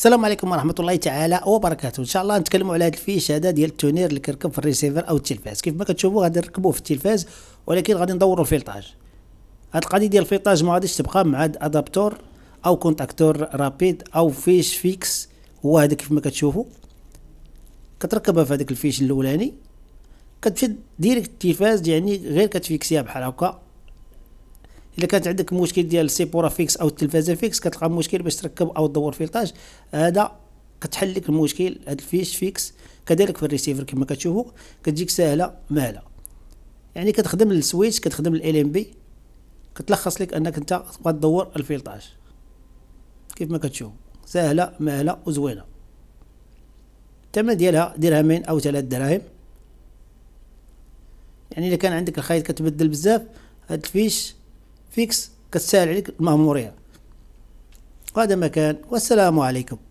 السلام عليكم ورحمه الله تعالى وبركاته ان شاء الله نتكلموا على هذا الفيش هذا ديال التونير اللي كيركب في الريسيفر او التلفاز كيف ما كتشوفوا غادي نركبوه في التلفاز ولكن غادي ندوروا الفلتاج هاد القضيه ديال الفيلطاج ما غاديش تبقى مع ادابتور او كونتاكتور رابيد او فيش فيكس هو هذا كيف ما كتشوفوا كتركبها في هذاك الفيش الاولاني كتمشي ديريكت التلفاز يعني غير كتفيكسيها بحال هكا الا كانت عندك مشكل ديال سيبورا فيكس او التلفازه فيكس كتلقى مشكل باش تركب او تدور فيلطاج هذا كتحل لك المشكل هذا الفيش فيكس كذلك في الريسيفر كما كتشوفوا كتجيك سهله مهله يعني كتخدم السويتش كتخدم ال ام بي كتلخص لك انك انت تبغى تدور الفيلطاج كيف ما كتشوف سهله مهله وزوينه الثمن ديالها درهمين او ثلاث دراهم يعني الا كان عندك الخيط كتبدل بزاف هاد الفيش فيكس كتسهل عليك المأمورية وهذا مكان والسلام عليكم